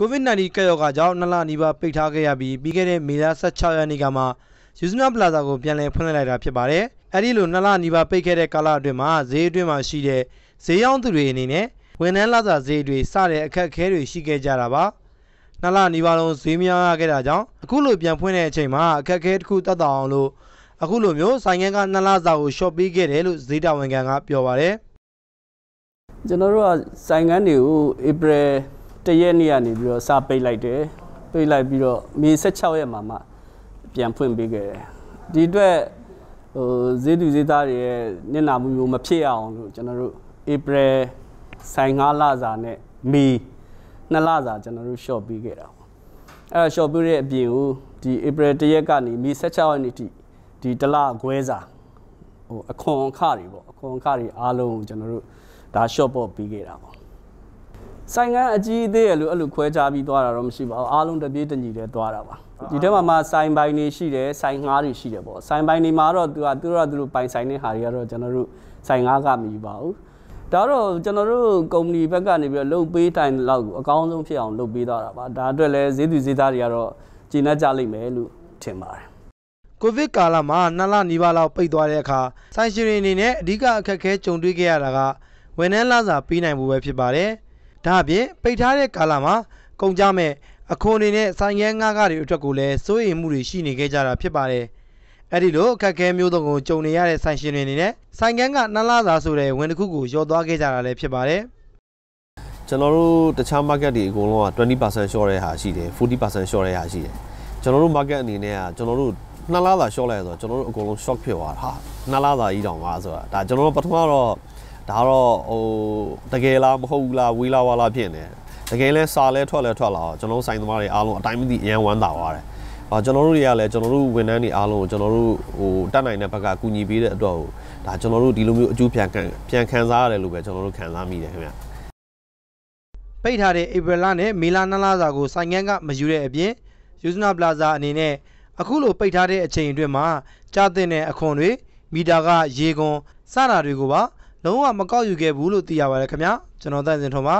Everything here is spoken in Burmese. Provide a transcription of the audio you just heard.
COVID-19 ကပ်ရောဂါကြောင့်နှစ်လနီးပါးပိတ်ထားခဲ့ရပြီးပြီးခဲ့တဲ့မေလ16ရက်နေ့ကမှယူဇနာပလာဇာကိုပြန်လည်ဖွင့်လှစ်လိုက်တာဖြစ်ပါတယ်။အဲဒီလိုနှစ်လနီးပါးပိတ်ခဲ့တဲ့ကာလအတွင်းမှာဈေးအတွင်းမှာရှိတဲ့ဈေးရောင်းသူတွေအနေနဲ့ဝန်ထမ်းလစာဈေးတွေစတဲ့အခက်အခဲတွေရှိခဲ့ကြတာပါ။နှစ်လနီးပါးလုံးဈေးမရောင်းရခဲ့တာကြောင့်အခုလိုပြန်ဖွင့်တဲ့အချိန်မှာအခက်အခဲတစ်ခုတက်တာအောင်လို့အခုလိုမျိုးဆိုင်ငန်းကနှစ်လစာကိုရှော့ပေးခဲ့တယ်လို့ဈေးတာဝန်ခံကပြောပါတယ်။ကျွန်တော်တို့ကဆိုင်ငန်းတွေကို April တရက်နေ့ကနေပြီးတော့စပိတ်လိုက်တယ်ပိတ်လိုက်ပြီးတော့မေ16ရက်မှာမှပြန်ဖွင့်ပေးခဲ့တယ်ဒီအတွက်ဟိုဈေးသူဈေးသားတွေရဲ့နစ်နာမှုမျိုးမဖြစ်အောင်လို့ကျွန်တော်တို့ April ဆိုင်5လစာနဲ့ May 2လစာကျွန်တော်တို့ short ပေးခဲ့တာပေါ့အဲ့ဒါ short ပေးတဲ့အပြင်ကိုဒီ April 1ရက်ကနေ May 16ရက်နေ့ထိဒီတလခွဲစာဟိုအခွန်အခတွေပေါ့အခွန်အခတွေအားလုံးကိုကျွန်တော်တို့ဒါ short ပေါ်ပေးခဲ့တာပေါ့ဆိုင်ကအကြီးအသေးရလို့အဲ့လိုခွဲခြားပြီးသွားတာတော့မရှိပါဘူးအားလုံးတပြေးတညီတည်းသွားတာပါဒီထဲမှာမှဆိုင်ပိုင်းတွေရှိတယ်ဆိုင်ငှားတွေရှိတယ်ပေါ့ဆိုင်ပိုင်းတွေမှာတော့သူကသူတို့ကသူတို့ပိုင်ဆိုင်တဲ့ဟာတွေကတော့ကျွန်တော်တို့ဆိုင်ငှားကမယူပါဘူးဒါတော့ကျွန်တော်တို့ကုမ္ပဏီဘက်ကနေပြီးတော့လုပ်ပေးတိုင်းလောက်အကောင်းဆုံးဖြစ်အောင်လုပ်ပေးသွားတာပါဒါအတွက်လည်းဈေးသူဈေးသားတွေကတော့ကျေနပ်ကြလိမ့်မယ်လို့ထင်ပါတယ်ကိုဗစ်ကာလမှာနှစ်လနီးပါးလောက်ပိတ်သွားတဲ့အခါဆိုင်ရှင်တွေအနေနဲ့အဓိကအခက်အခဲကြုံတွေ့ခဲ့ရတာကဝန်ထမ်းလစာပေးနိုင်မှုပဲဖြစ်ပါတယ်။ဒါအပြင်ပိတ်ထားတဲ့ကာလမှာကုန်ကြမဲ့အခွန်တွေနဲ့ဆိုင်ငယ်ငါးကားတွေအတွက်ကိုလည်းစိုးရိမ်မှုတွေရှိနေခဲ့ကြတာဖြစ်ပါတယ်။အဲဒီလိုအခက်အခဲမျိုးစုံကိုကြုံနေရတဲ့ဆိုင်ရှင်တွေအနေနဲ့ဆိုင်ငန်းကနှစ်လစာဆိုတဲ့ဝင်တစ်ခုကိုလျော့သွားခဲ့ကြတာလည်းဖြစ်ပါတယ်။ကျွန်တော်တို့တခြား market တွေအကုန်လုံးက20% short တဲ့ဟာရှိတယ်40% short တဲ့ဟာရှိတယ်။ကျွန်တော်တို့ market အနေနဲ့ကကျွန်တော်တို့နှစ်လသာ short လိုက်ဆိုတော့ကျွန်တော်တို့အကုန်လုံး shock ဖြစ်သွားတာ။ဟာနှစ်လသာကြီးတောင်ပါဆိုတာဒါကျွန်တော်တို့ပထမတော့ဒါတော့ဟိုတကယ်လားမဟုတ်ဘူးလားဝေးလားဝါလားဖြစ်နေတကယ်လဲစာလဲထွက်လဲထွက်လာတော့ကျွန်တော်ဆိုင်သမားတွေအားလုံးအတိုင်းမသိအရန်ဝမ်းသာပါတယ်။ဟာကျွန်တော်တို့တွေကလည်းကျွန်တော်တို့ဝန်ထမ်းတွေအားလုံးကိုကျွန်တော်တို့ဟိုတတ်နိုင်တဲ့ဘက်ကကူညီပေးတဲ့အတွက်ဟိုဒါကျွန်တော်တို့ဒီလိုမျိုးအကျိုးပြန်ခံပြန်ခံစားရတယ်လို့ပဲကျွန်တော်တို့ခံစားမိတယ်ခင်ဗျ။ပိတ်ထားတဲ့ဧပြီလနဲ့မေလနှစ်လစာကိုဆိုင်ငန်းကမယူတဲ့အပြင်ယူဇနာပလာဇာအနေနဲ့အခုလိုပိတ်ထားတဲ့အချိန်အတွင်းမှာကြားသင့်တဲ့အခွန်တွေမီတာကရေကွန်စတာတွေကိုပါလုံးဝမကောက်ယူခဲ့ဘူးလို့သိရပါတယ်ခင်ဗျာကျွန်တော်တန့်စင်ထွန်ပါ